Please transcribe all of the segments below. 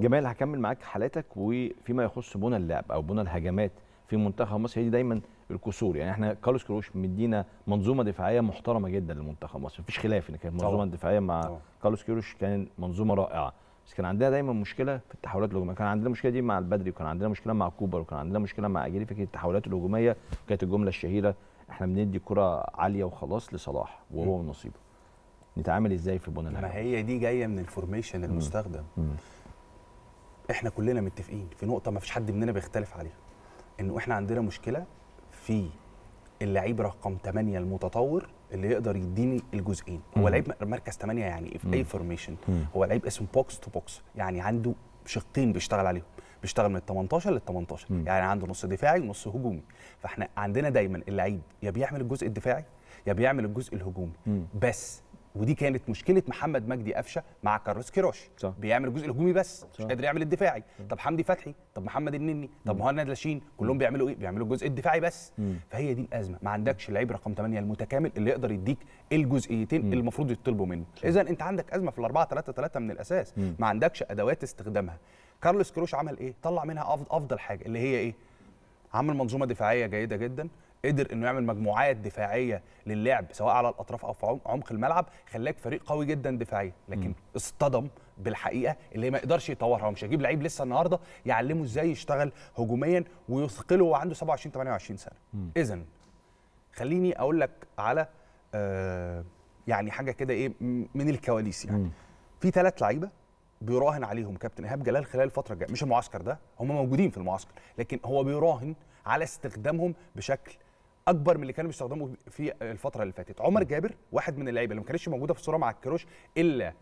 جمال هكمل معاك حالاتك وفيما يخص بنى اللعب او بنى الهجمات في منتخب مصر هي دي دايما الكسور يعني احنا كارلوس كروش مدينا منظومه دفاعيه محترمه جدا لمنتخب مصر مفيش خلاف ان كانت طبعا. دفاعيه مع طبعا. كارلوس كروش كان منظومه رائعه بس كان عندنا دايما مشكله في التحولات الهجوميه كان عندنا مشكله دي مع البدري وكان عندنا مشكله مع كوبر وكان عندنا مشكله مع اجري فكره التحولات الهجوميه كانت الجمله الشهيره احنا بندي كره عاليه وخلاص لصلاح وهو من نصيبه نتعامل ازاي في بنى ما هي دي جايه من الفورميشن المستخدم مم. مم. احنا كلنا متفقين في نقطه ما فيش حد مننا بيختلف عليها انه احنا عندنا مشكله في اللعيب رقم 8 المتطور اللي يقدر يديني الجزئين هو لعيب مركز 8 يعني في اي فورميشن هو لعيب اسمه بوكس تو بوكس يعني عنده شقين بيشتغل عليهم بيشتغل من ال 18 لل 18 مم. يعني عنده نص دفاعي ونص هجومي فاحنا عندنا دايما اللعيب يا بيعمل الجزء الدفاعي يا بيعمل الجزء الهجومي مم. بس ودي كانت مشكله محمد مجدي قفشه مع كاروس كيروش صح. بيعمل الجزء الهجومي بس صح. مش قادر يعمل الدفاعي صح. طب حمدي فتحي طب محمد النني طب مهند لاشين كلهم بيعملوا ايه بيعملوا الجزء الدفاعي بس م. فهي دي الازمه ما عندكش لعيب رقم 8 المتكامل اللي يقدر يديك الجزئيتين اللي المفروض يطلبوا منه اذا انت عندك ازمه في ال 4 3 3 من الاساس م. ما عندكش ادوات استخدامها كارلوس كروش عمل ايه طلع منها افضل حاجه اللي هي ايه عمل منظومه دفاعيه جيده جدا قدر انه يعمل مجموعات دفاعيه للعب سواء على الاطراف او في عمق الملعب خلاك فريق قوي جدا دفاعيا لكن م. اصطدم بالحقيقه اللي ما يقدرش يطورها ومش هيجيب لعيب لسه النهارده يعلمه ازاي يشتغل هجوميا ويثقله وعنده 27 28 سنه اذا خليني اقول لك على آه يعني حاجه كده ايه من الكواليس يعني م. في ثلاث لعيبه بيراهن عليهم كابتن ايهاب جلال خلال الفتره الجايه مش المعسكر ده هم موجودين في المعسكر لكن هو بيراهن على استخدامهم بشكل اكبر من اللي كانوا بيستخدموا في الفتره اللي فاتت عمر جابر واحد من اللعيبه اللي ما كانتش موجوده في الصوره مع الكروش الا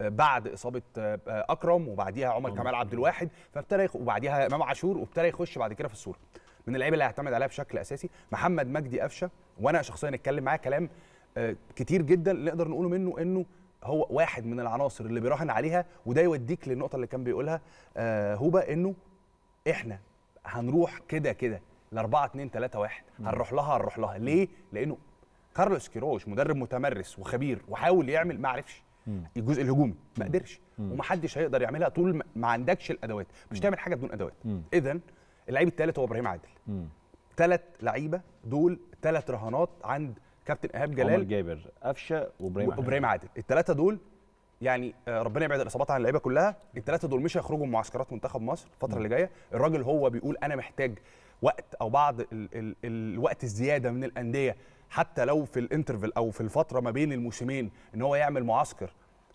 آه، بعد اصابه آه، اكرم وبعديها عمر كمال عبد الواحد فابتدى وبعديها امام عاشور وابتدى يخش بعد كده في الصوره من اللعيبه اللي هيعتمد عليها بشكل اساسي محمد مجدي قفشه وانا شخصيا اتكلم معاه كلام آه، كتير جدا نقدر نقوله منه انه هو واحد من العناصر اللي بيراهن عليها وده يوديك للنقطه اللي كان بيقولها هوبا انه احنا هنروح كده كده ل 4 2 3 1 هنروح لها هنروح لها ليه؟ لانه كارلوس كيروش مدرب متمرس وخبير وحاول يعمل ما عرفش الجزء الهجومي ما قدرش ومحدش هيقدر يعملها طول ما عندكش الادوات مش تعمل حاجه بدون ادوات اذا اللعيب الثالث هو ابراهيم عادل ثلاث لعيبه دول ثلاث رهانات عند كابتن ايهاب جلال عمر جابر قفشه وابراهيم عادل وابراهيم عادل الثلاثه دول يعني آه، ربنا يبعد الاصابات عن اللعيبه كلها الثلاثه دول مش هيخرجوا من معسكرات منتخب مصر الفتره اللي جايه الراجل هو بيقول انا محتاج وقت او بعض الـ الـ الـ الوقت الزياده من الانديه حتى لو في الانترفل او في الفتره ما بين الموسمين ان هو يعمل معسكر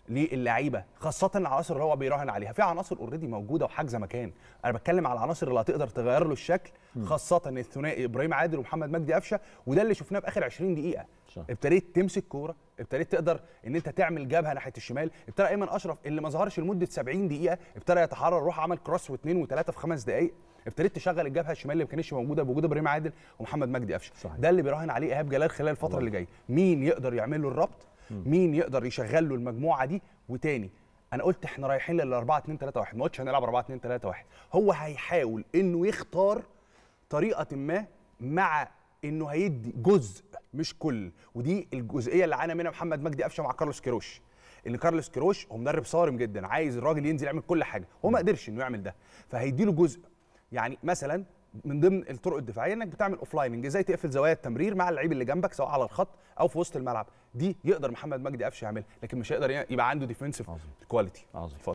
للعيبه خاصه العناصر اللي هو بيراهن عليها في عناصر اوريدي موجوده وحاجزه مكان انا بتكلم على العناصر اللي هتقدر تغير له الشكل خاصه الثنائي ابراهيم عادل ومحمد مجدي قفشه وده اللي شفناه في اخر 20 دقيقه صح. ابتديت تمسك كوره ابتديت تقدر ان انت تعمل جبهه ناحيه الشمال ابتدى ايمن اشرف اللي ما ظهرش لمده 70 دقيقه ابتدى يتحرر روح عمل كروس واثنين وثلاثه في خمس دقائق ابتديت تشغل الجبهه الشمال اللي ما كانتش موجوده بوجود ابراهيم عادل ومحمد مجدي قفشه ده اللي بيراهن عليه ايهاب جلال خلال الفتره اللي جايه مين يقدر يعمل له الربط مين يقدر يشغل له المجموعه دي وتاني انا قلت احنا رايحين لل 4 2 3 1 ما قلتش هنلعب 4 2 3 1 هو هيحاول انه يختار طريقه ما مع انه هيدي جزء مش كل ودي الجزئيه اللي عانى منها محمد مجدي قفشه مع كارلوس كيروش ان كارلوس كيروش هو مدرب صارم جدا عايز الراجل ينزل يعمل كل حاجه هو ما قدرش انه يعمل ده فهيديله جزء يعني مثلا من ضمن الطرق الدفاعيه انك بتعمل اوف لايننج ازاي تقفل زوايا التمرير مع اللعيب اللي جنبك سواء على الخط او في وسط الملعب دي يقدر محمد مجدي قفشه يعملها لكن مش هيقدر يبقى عنده ديفنسيف كواليتي